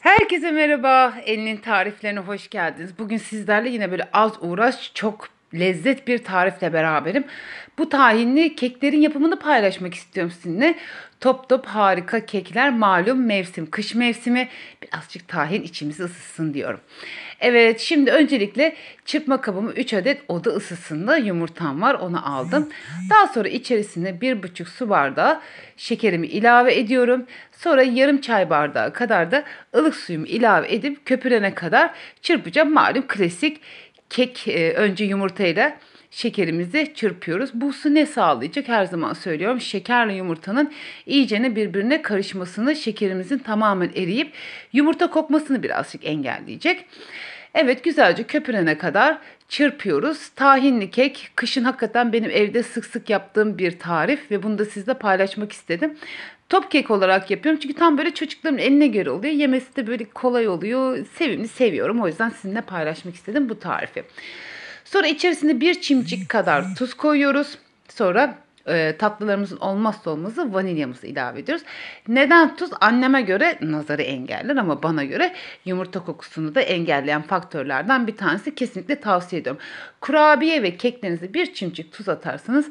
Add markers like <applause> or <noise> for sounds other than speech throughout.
Herkese merhaba. Elinin tariflerine hoş geldiniz. Bugün sizlerle yine böyle az uğraş çok lezzet bir tarifle beraberim. Bu tahinli keklerin yapımını paylaşmak istiyorum sizinle. Top top harika kekler malum mevsim, kış mevsimi. Birazcık tahin içimizi ısıtsın diyorum. Evet şimdi öncelikle çırpma kabımı 3 adet oda ısısında yumurtam var onu aldım. Daha sonra içerisine 1,5 su bardağı şekerimi ilave ediyorum. Sonra yarım çay bardağı kadar da ılık suyumu ilave edip köpürene kadar çırpacağım. Malum klasik kek e, önce yumurtayla ile şekerimizi çırpıyoruz. Bu su ne sağlayacak? Her zaman söylüyorum şekerle yumurtanın iyicene birbirine karışmasını, şekerimizin tamamen eriyip yumurta kokmasını birazcık engelleyecek. Evet güzelce köpürene kadar çırpıyoruz. Tahinli kek kışın hakikaten benim evde sık sık yaptığım bir tarif ve bunu da sizle paylaşmak istedim. Top kek olarak yapıyorum çünkü tam böyle çocukların eline göre oluyor. Yemesi de böyle kolay oluyor. Sevimli seviyorum o yüzden sizinle paylaşmak istedim bu tarifi. Sonra içerisinde bir çimcik kadar hmm. tuz koyuyoruz. Sonra e, tatlılarımızın olmazsa olmazı vanilyamızı ilave ediyoruz. Neden tuz? Anneme göre nazarı engeller ama bana göre yumurta kokusunu da engelleyen faktörlerden bir tanesi kesinlikle tavsiye ediyorum. Kurabiye ve keklerinize bir çimcik tuz atarsanız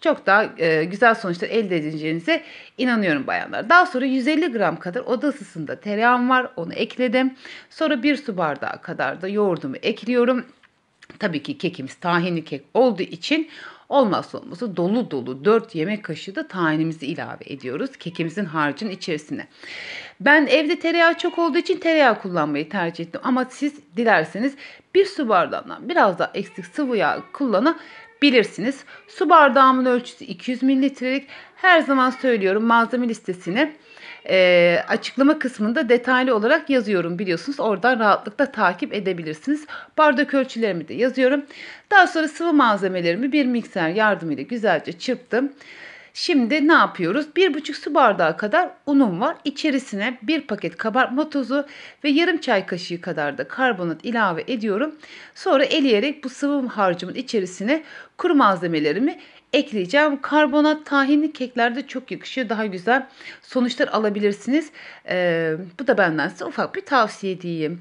çok daha e, güzel sonuçlar elde edeceğinize inanıyorum bayanlar. Daha sonra 150 gram kadar oda ısısında tereyağım var onu ekledim. Sonra bir su bardağı kadar da yoğurdumu ekliyorum. Tabii ki kekimiz tahinli kek olduğu için olmazsa olmazı dolu dolu 4 yemek kaşığı da tahinimizi ilave ediyoruz kekimizin harcın içerisine. Ben evde tereyağı çok olduğu için tereyağı kullanmayı tercih ettim ama siz dilerseniz bir su bardağından biraz daha eksik sıvı yağ kullanabilirsiniz. Su bardağımın ölçüsü 200 mililitrelik. Her zaman söylüyorum malzeme listesini e, açıklama kısmında detaylı olarak yazıyorum biliyorsunuz. Oradan rahatlıkla takip edebilirsiniz. Bardak ölçülerimi de yazıyorum. Daha sonra sıvı malzemelerimi bir mikser yardımıyla güzelce çırptım. Şimdi ne yapıyoruz? 1,5 su bardağı kadar unum var. İçerisine 1 paket kabartma tozu ve yarım çay kaşığı kadar da karbonat ilave ediyorum. Sonra eleyerek bu sıvı harcımın içerisine kuru malzemelerimi ekleyeceğim. Karbonat tahinli keklerde çok yakışıyor. Daha güzel sonuçlar alabilirsiniz. Ee, bu da benden size ufak bir tavsiye diyeyim.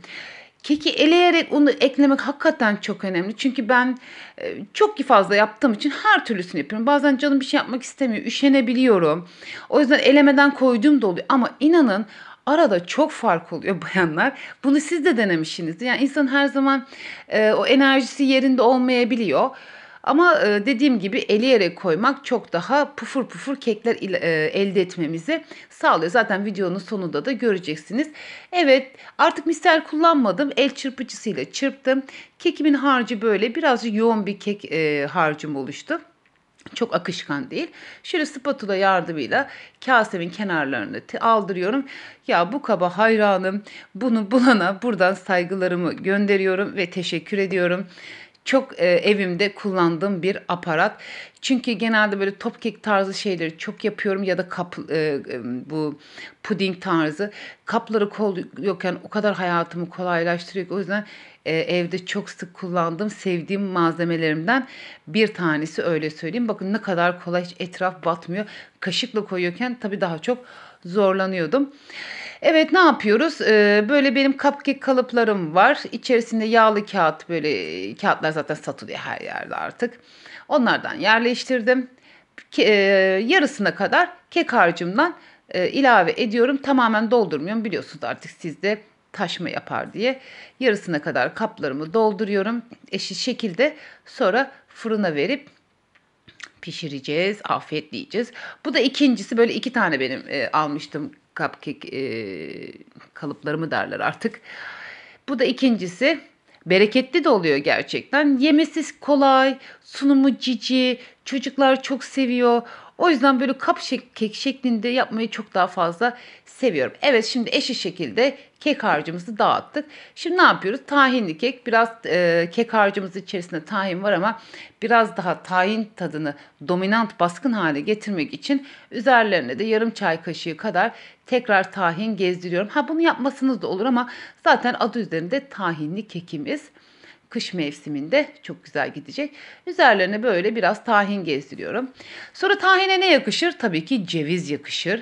Keki eleyerek onu eklemek hakikaten çok önemli. Çünkü ben e, çok fazla yaptığım için her türlüsünü yapıyorum. Bazen canım bir şey yapmak istemiyor, üşenebiliyorum. O yüzden elemeden koyduğum da oluyor. Ama inanın arada çok fark oluyor <laughs> bayanlar. Bunu siz de denemişsinizdir. Yani insan her zaman e, o enerjisi yerinde olmayabiliyor. Ama e, dediğim gibi eleyerek koymak çok daha pufur pufur kekler e, elde etmemizi sağlıyor. Zaten videonun sonunda da göreceksiniz. Evet artık mister kullanmadım. El çırpıcısıyla çırptım. Kekimin harcı böyle birazcık yoğun bir kek e, harcım oluştu. Çok akışkan değil. Şöyle spatula yardımıyla kasemin kenarlarını aldırıyorum. Ya bu kaba hayranım. Bunu bulana buradan saygılarımı gönderiyorum ve teşekkür ediyorum çok e, evimde kullandığım bir aparat. Çünkü genelde böyle top kek tarzı şeyleri çok yapıyorum ya da kap e, e, bu puding tarzı. Kapları kol yokken o kadar hayatımı kolaylaştırıyor o yüzden e, evde çok sık kullandığım sevdiğim malzemelerimden bir tanesi öyle söyleyeyim. Bakın ne kadar kolay hiç etraf batmıyor. Kaşıkla koyuyorken tabii daha çok zorlanıyordum. Evet ne yapıyoruz? Ee, böyle benim cupcake kalıplarım var. İçerisinde yağlı kağıt böyle e, kağıtlar zaten satılıyor her yerde artık. Onlardan yerleştirdim. Ke, e, yarısına kadar kek harcımdan e, ilave ediyorum. Tamamen doldurmuyorum. Biliyorsunuz artık sizde taşma yapar diye. Yarısına kadar kaplarımı dolduruyorum. Eşit şekilde sonra fırına verip pişireceğiz, afiyetleyeceğiz. Bu da ikincisi böyle iki tane benim e, almıştım cupcake e, mı derler artık. Bu da ikincisi. Bereketli de oluyor gerçekten. Yemesi kolay, sunumu cici, çocuklar çok seviyor. O yüzden böyle kap şek kek şeklinde yapmayı çok daha fazla seviyorum. Evet şimdi eşit şekilde kek harcımızı dağıttık. Şimdi ne yapıyoruz? Tahinli kek. Biraz e, kek harcımızın içerisinde tahin var ama biraz daha tahin tadını dominant baskın hale getirmek için üzerlerine de yarım çay kaşığı kadar tekrar tahin gezdiriyorum. Ha bunu yapmasınız da olur ama zaten adı üzerinde tahinli kekimiz kış mevsiminde çok güzel gidecek. Üzerlerine böyle biraz tahin gezdiriyorum. Sonra tahine ne yakışır? Tabii ki ceviz yakışır.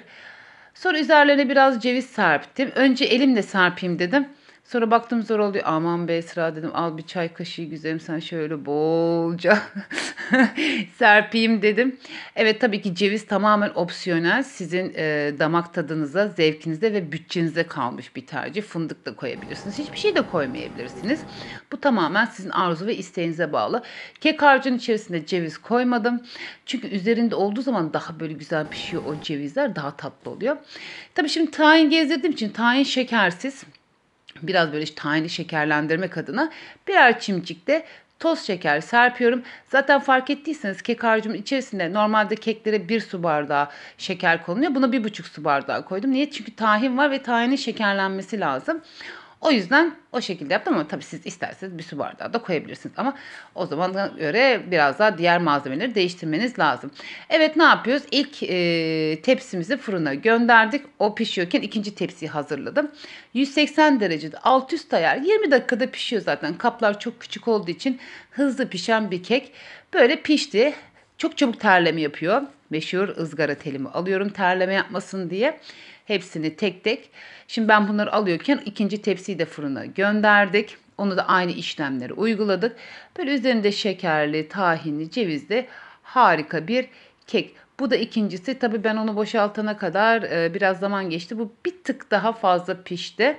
Sonra üzerlerine biraz ceviz serptim. Önce elimle serpeyim dedim. Sonra baktım zor oluyor. Aman be Esra dedim al bir çay kaşığı güzelim sen şöyle bolca <laughs> serpeyim dedim. Evet tabii ki ceviz tamamen opsiyonel. Sizin e, damak tadınıza, zevkinize ve bütçenize kalmış bir tercih. Fındık da koyabilirsiniz. Hiçbir şey de koymayabilirsiniz. Bu tamamen sizin arzu ve isteğinize bağlı. Kek harcının içerisinde ceviz koymadım. Çünkü üzerinde olduğu zaman daha böyle güzel pişiyor o cevizler. Daha tatlı oluyor. Tabii şimdi tahin gezdirdiğim için tahin şekersiz biraz böyle işte şekerlendirmek adına birer de toz şeker serpiyorum. Zaten fark ettiyseniz kek harcımın içerisinde normalde keklere bir su bardağı şeker konuluyor. Buna bir buçuk su bardağı koydum. Niye? Çünkü tahin var ve tahinin şekerlenmesi lazım. O yüzden o şekilde yaptım ama tabii siz isterseniz bir su bardağı da koyabilirsiniz. Ama o zaman göre biraz daha diğer malzemeleri değiştirmeniz lazım. Evet ne yapıyoruz? İlk e, tepsimizi fırına gönderdik. O pişiyorken ikinci tepsiyi hazırladım. 180 derecede alt üst ayar 20 dakikada pişiyor zaten. Kaplar çok küçük olduğu için hızlı pişen bir kek. Böyle pişti. Çok çabuk terleme yapıyor. Meşhur ızgara telimi alıyorum terleme yapmasın diye. Hepsini tek tek. Şimdi ben bunları alıyorken ikinci tepsiyi de fırına gönderdik. Onu da aynı işlemleri uyguladık. Böyle üzerinde şekerli, tahinli, cevizli harika bir kek. Bu da ikincisi. Tabii ben onu boşaltana kadar e, biraz zaman geçti. Bu bir tık daha fazla pişti.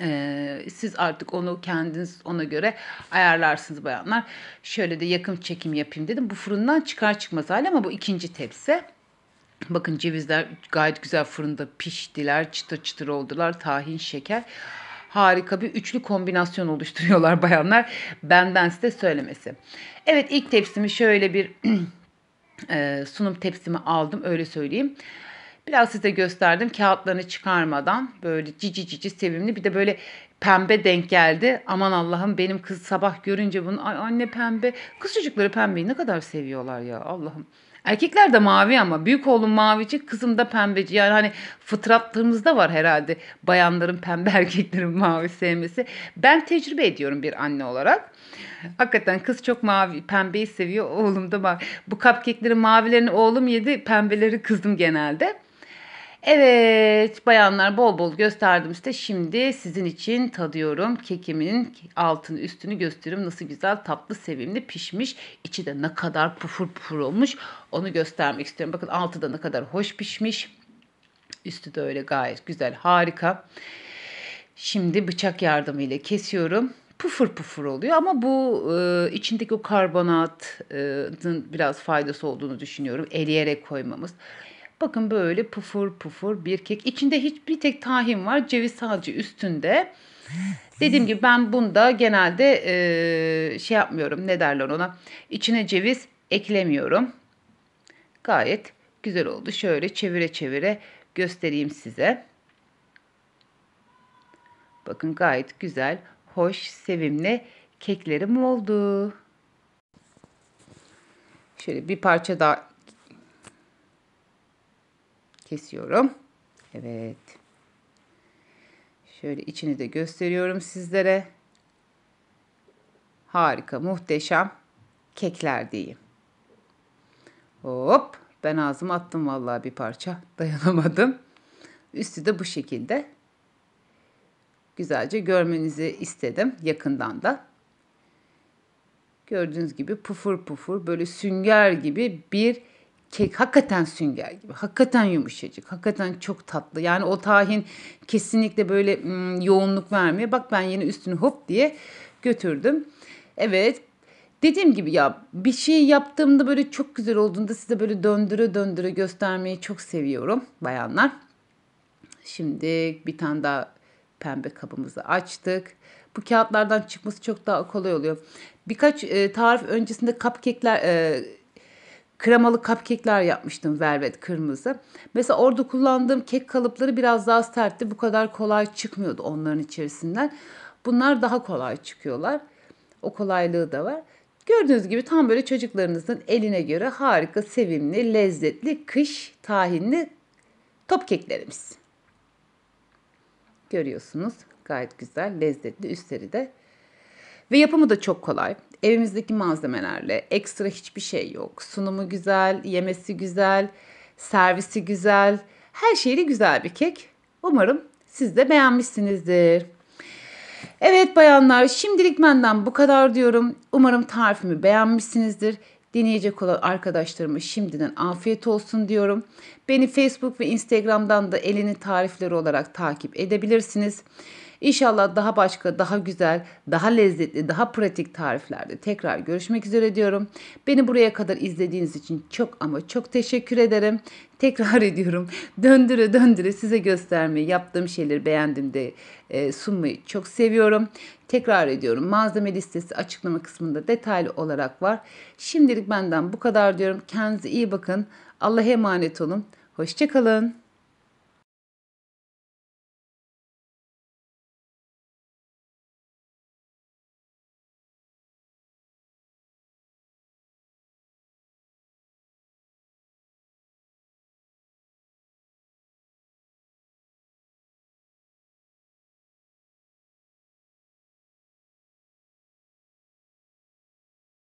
E, siz artık onu kendiniz ona göre ayarlarsınız bayanlar. Şöyle de yakın çekim yapayım dedim. Bu fırından çıkar çıkmaz hali ama bu ikinci tepsi. Bakın cevizler gayet güzel fırında piştiler, çıtır çıtır oldular. Tahin, şeker harika bir üçlü kombinasyon oluşturuyorlar <laughs> bayanlar. Benden size söylemesi. Evet ilk tepsimi şöyle bir <clears throat> e, sunum tepsimi aldım öyle söyleyeyim. Biraz size gösterdim kağıtlarını çıkarmadan böyle cici cici sevimli bir de böyle pembe denk geldi. Aman Allah'ım benim kız sabah görünce bunu ay anne pembe. Kız çocukları pembeyi ne kadar seviyorlar ya Allah'ım. Erkekler de mavi ama büyük oğlum mavici, kızım da pembeci. Yani hani fıtratlarımızda var herhalde bayanların pembe <laughs> erkeklerin mavi sevmesi. Ben tecrübe ediyorum bir anne olarak. Hakikaten kız çok mavi, pembeyi seviyor. Oğlum da mavi. Bu cupcake'leri mavilerini oğlum yedi, pembeleri kızdım genelde. Evet bayanlar bol bol gösterdim işte şimdi sizin için tadıyorum kekimin altını üstünü gösteriyorum nasıl güzel tatlı sevimli pişmiş içi de ne kadar pufur pufur olmuş onu göstermek istiyorum bakın altı da ne kadar hoş pişmiş üstü de öyle gayet güzel harika şimdi bıçak yardımıyla kesiyorum pufur pufur oluyor ama bu e, içindeki o karbonatın biraz faydası olduğunu düşünüyorum eriyerek koymamız. Bakın böyle pufur pufur bir kek. İçinde hiç bir tek tahin var. Ceviz sadece üstünde. Dediğim gibi ben bunda genelde e, şey yapmıyorum. Ne derler ona? İçine ceviz eklemiyorum. Gayet güzel oldu. Şöyle çevire çevire göstereyim size. Bakın gayet güzel, hoş, sevimli keklerim oldu. Şöyle bir parça daha kesiyorum. Evet. Şöyle içini de gösteriyorum sizlere. Harika, muhteşem kekler diyeyim. Hop, ben ağzıma attım vallahi bir parça. Dayanamadım. Üstü de bu şekilde. Güzelce görmenizi istedim yakından da. Gördüğünüz gibi pufur pufur böyle sünger gibi bir kek şey, hakikaten sünger gibi. Hakikaten yumuşacık. Hakikaten çok tatlı. Yani o tahin kesinlikle böyle ım, yoğunluk vermiyor. Bak ben yeni üstünü hop diye götürdüm. Evet dediğim gibi ya bir şey yaptığımda böyle çok güzel olduğunda size böyle döndüre döndüre göstermeyi çok seviyorum bayanlar. Şimdi bir tane daha pembe kabımızı açtık. Bu kağıtlardan çıkması çok daha kolay oluyor. Birkaç e, tarif öncesinde cupcake'ler e, kremalı cupcake'ler yapmıştım velvet kırmızı. Mesela orada kullandığım kek kalıpları biraz daha sertti. Bu kadar kolay çıkmıyordu onların içerisinden. Bunlar daha kolay çıkıyorlar. O kolaylığı da var. Gördüğünüz gibi tam böyle çocuklarınızın eline göre harika, sevimli, lezzetli, kış tahinli top keklerimiz. Görüyorsunuz gayet güzel, lezzetli üstleri de. Ve yapımı da çok kolay evimizdeki malzemelerle ekstra hiçbir şey yok. Sunumu güzel, yemesi güzel, servisi güzel. Her şeyi güzel bir kek. Umarım siz de beğenmişsinizdir. Evet bayanlar şimdilik benden bu kadar diyorum. Umarım tarifimi beğenmişsinizdir. Deneyecek olan arkadaşlarıma şimdiden afiyet olsun diyorum. Beni Facebook ve Instagram'dan da elini tarifleri olarak takip edebilirsiniz. İnşallah daha başka, daha güzel, daha lezzetli, daha pratik tariflerde tekrar görüşmek üzere diyorum. Beni buraya kadar izlediğiniz için çok ama çok teşekkür ederim. Tekrar <laughs> ediyorum. Döndüre döndüre size göstermeyi, yaptığım şeyleri beğendim de e, sunmayı çok seviyorum. Tekrar ediyorum. Malzeme listesi açıklama kısmında detaylı olarak var. Şimdilik benden bu kadar diyorum. Kendinize iyi bakın. Allah'a emanet olun. Hoşçakalın.